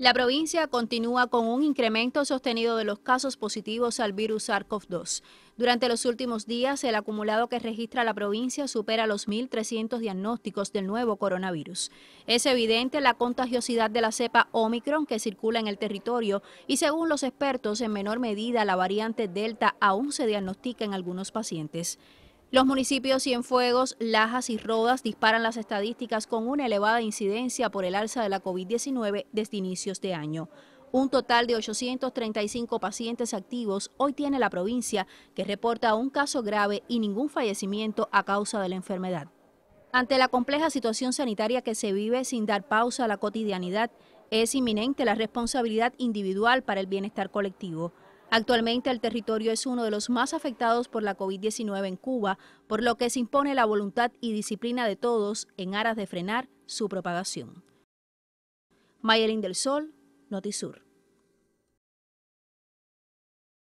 La provincia continúa con un incremento sostenido de los casos positivos al virus SARS-CoV-2. Durante los últimos días, el acumulado que registra la provincia supera los 1.300 diagnósticos del nuevo coronavirus. Es evidente la contagiosidad de la cepa Omicron que circula en el territorio y según los expertos, en menor medida la variante Delta aún se diagnostica en algunos pacientes. Los municipios Cienfuegos, Lajas y Rodas disparan las estadísticas con una elevada incidencia por el alza de la COVID-19 desde inicios de año. Un total de 835 pacientes activos hoy tiene la provincia, que reporta un caso grave y ningún fallecimiento a causa de la enfermedad. Ante la compleja situación sanitaria que se vive sin dar pausa a la cotidianidad, es inminente la responsabilidad individual para el bienestar colectivo. Actualmente el territorio es uno de los más afectados por la COVID-19 en Cuba, por lo que se impone la voluntad y disciplina de todos en aras de frenar su propagación. Mayelin del Sol, Notisur.